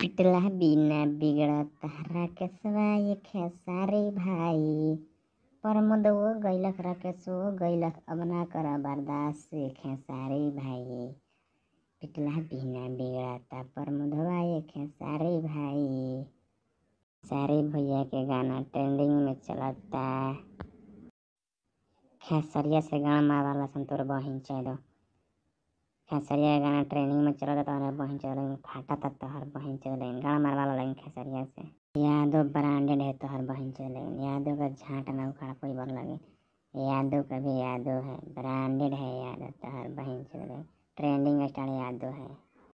पिटला बिना बिगड़त राकेशवा ये खेसारी भाई वो गैलक वो गैलक अब ना कर बर्दाश्त खेसारी भाई पितला बिना बिगड़ता प्रमोदवा ये खेसारी भाई सारे भैया के गाना ट्रेंडिंग में चलता खेसरिया से गाना मारवाला संतोर बहन चाहे खेसरिया गाना ट्रेनिंग में चलता तोहरा बहिन चलेंगे फाटता तोहर तो बहिन चलेंगे गाना मारवा लगेंगे खेसरिया से यादव ब्रांडेड है तोहर बहिन चलेंगे यादव का झाँट ना उखाड़ कोई बोल लगे यादव का भी यादव है ब्रांडेड है यादव तोहर बहिन चलेंगे ट्रेंडिंग स्टार यादव है